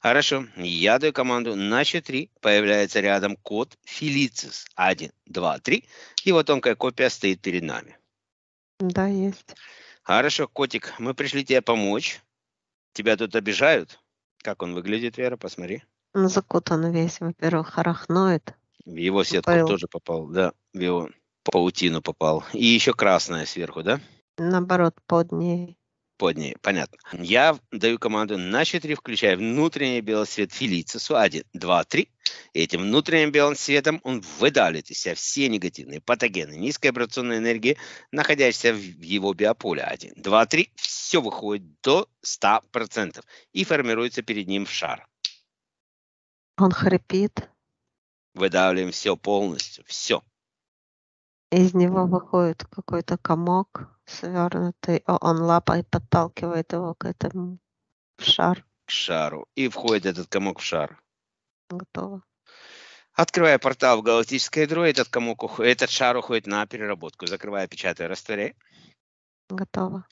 Хорошо, я даю команду на счет 3. Появляется рядом код Фелицис. 1, 2, 3. вот тонкая копия стоит перед нами. Да, есть. Хорошо, котик, мы пришли тебе помочь. Тебя тут обижают. Как он выглядит, Вера, посмотри. Ну, закутан весь, во-первых, харахноид. В его сетку Пыл. тоже попал, да, в его паутину попал. И еще красная сверху, да? Наоборот, под ней под ней, понятно. Я даю команду на 4, включая внутренний белый свет Фелицису. 1, 2, 3. Этим внутренним белым светом он выдалит из себя все негативные патогены низкой операционной энергии, находящиеся в его биополе. 1, 2, 3. Все выходит до 100% и формируется перед ним шар. Он хрипит. Выдавливаем все полностью, все. Из него выходит какой-то комок свернутый, он лапой подталкивает его к этому в шар. К шару. И входит этот комок в шар. Готово. Открывая портал в галактическое ядро, этот, комок уходит, этот шар уходит на переработку. Закрывая, печатая, растворяй. Готово.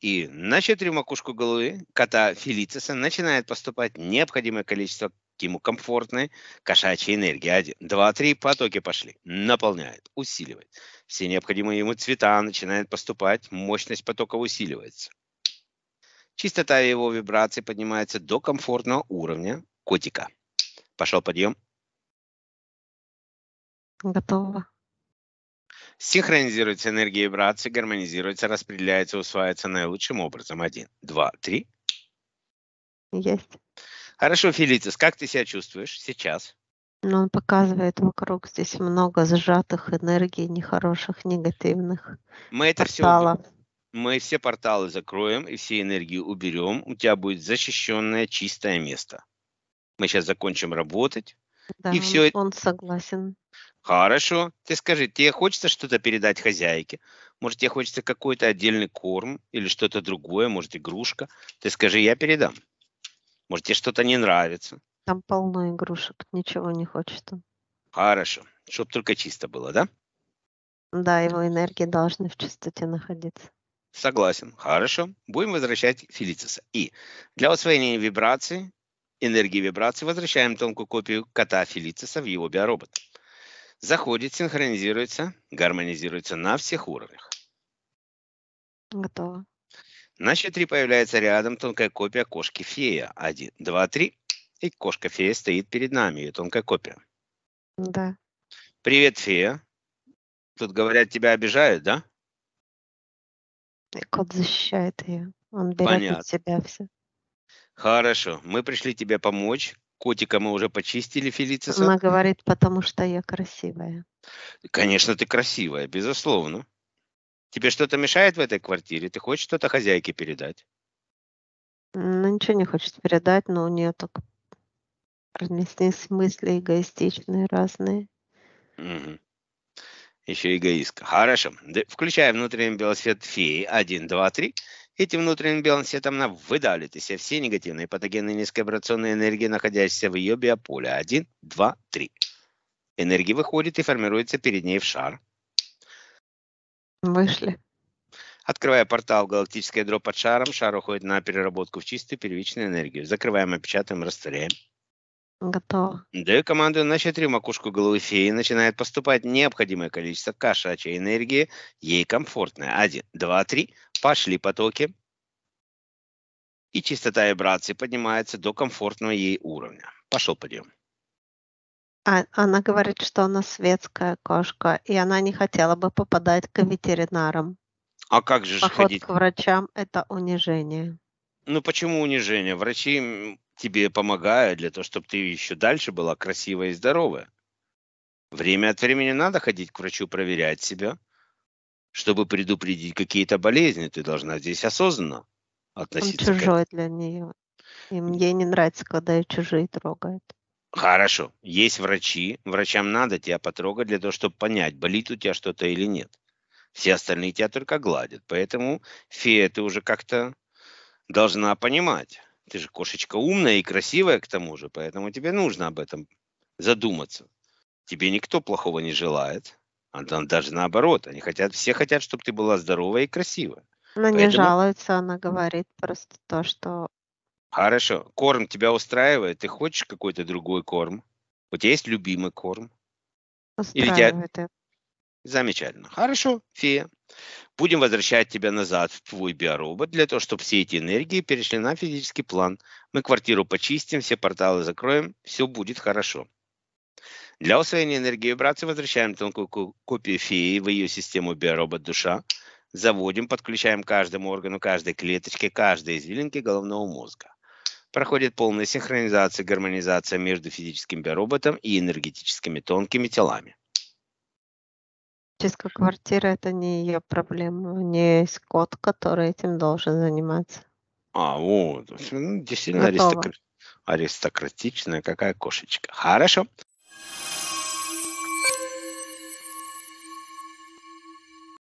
И на четыре макушку головы кота Фелициса начинает поступать необходимое количество к ему комфортной кошачьей энергии. Один, два, три потоки пошли. Наполняет, усиливает все необходимые ему цвета начинают поступать, мощность потока усиливается. Частота его вибраций поднимается до комфортного уровня котика. Пошел подъем. Готово. Синхронизируется энергия вибрации, гармонизируется, распределяется, усваивается наилучшим образом. Один, два, три. Есть. Хорошо, Фелицис, как ты себя чувствуешь сейчас? Но он показывает вокруг здесь много сжатых энергий, нехороших, негативных. Мы это порталов. все мы все порталы закроем и все энергии уберем. У тебя будет защищенное чистое место. Мы сейчас закончим работать. Да, и все. Он согласен. Хорошо. Ты скажи, тебе хочется что-то передать хозяйке? Может, тебе хочется какой-то отдельный корм или что-то другое, может, игрушка? Ты скажи, я передам. Может, тебе что-то не нравится. Там полно игрушек, ничего не хочется. Хорошо. чтобы только чисто было, да? Да, его энергии должны в чистоте находиться. Согласен. Хорошо. Будем возвращать Филициса. И для усвоения вибрации, энергии вибрации, возвращаем тонкую копию кота Филициса в его биоробот. Заходит, синхронизируется, гармонизируется на всех уровнях. Готово. На счет 3 появляется рядом тонкая копия кошки фея. 1, 2, 3. И кошка фея стоит перед нами, ее тонкая копия. Да. Привет, фея. Тут говорят, тебя обижают, да? И кот защищает ее. Он берет Понятно. от тебя все. Хорошо. Мы пришли тебе помочь. Котика мы уже почистили, Фелициса. Она говорит, потому что я красивая. Конечно, ты красивая, безусловно. Тебе что-то мешает в этой квартире? Ты хочешь что-то хозяйке передать? Она ну, ничего не хочет передать, но у нее так Разные смыслы, эгоистичные разные. Мгм. Еще эгоистка. Хорошо. Д- Включая внутренний белосвет свет феи 1, 2, 3. Этим внутренним белым светом она выдалит из себя все негативные патогенные низковибрационные энергии, находящиеся в ее биополе. 1, 2, 3. Энергия выходит и формируется перед ней в шар. Вышли. Открывая портал галактическое дро под шаром, шар уходит на переработку в чистую первичную энергию. Закрываем, опечатываем, растворяем. Готово. Даю команду на ч макушку головы феи. Начинает поступать необходимое количество кошачьей энергии. Ей комфортная. Один, два, три. Пошли потоки. И чистота вибрации поднимается до комфортного ей уровня. Пошел подъем. А, она говорит, что она светская кошка, и она не хотела бы попадать к ветеринарам. А как же Поход ходить? к врачам – это унижение. Ну почему унижение? Врачи тебе помогают для того, чтобы ты еще дальше была красивая и здоровая. Время от времени надо ходить к врачу, проверять себя, чтобы предупредить какие-то болезни. Ты должна здесь осознанно относиться. Он чужой к для нее. Им ей не нравится, когда ее чужие трогают. Хорошо. Есть врачи. Врачам надо тебя потрогать для того, чтобы понять, болит у тебя что-то или нет. Все остальные тебя только гладят. Поэтому фея ты уже как-то должна понимать. Ты же кошечка умная и красивая к тому же, поэтому тебе нужно об этом задуматься. Тебе никто плохого не желает. А там даже наоборот, они хотят, все хотят, чтобы ты была здоровая и красивая. Она Поэтому... не жалуется, она говорит просто то, что... Хорошо, корм тебя устраивает, ты хочешь какой-то другой корм? У тебя есть любимый корм? Устраивает Или тебя... это. Замечательно. Хорошо, фея. Будем возвращать тебя назад в твой биоробот для того, чтобы все эти энергии перешли на физический план. Мы квартиру почистим, все порталы закроем, все будет хорошо. Для усвоения энергии вибрации возвращаем тонкую копию феи в ее систему биоробот-душа. Заводим, подключаем каждому органу, каждой клеточке, каждой извилинке головного мозга. Проходит полная синхронизация, гармонизация между физическим биороботом и энергетическими тонкими телами. Чистка квартиры это не ее проблема, не Скотт, который этим должен заниматься. А, вот. Ну, действительно, Готово. аристократичная какая кошечка. Хорошо.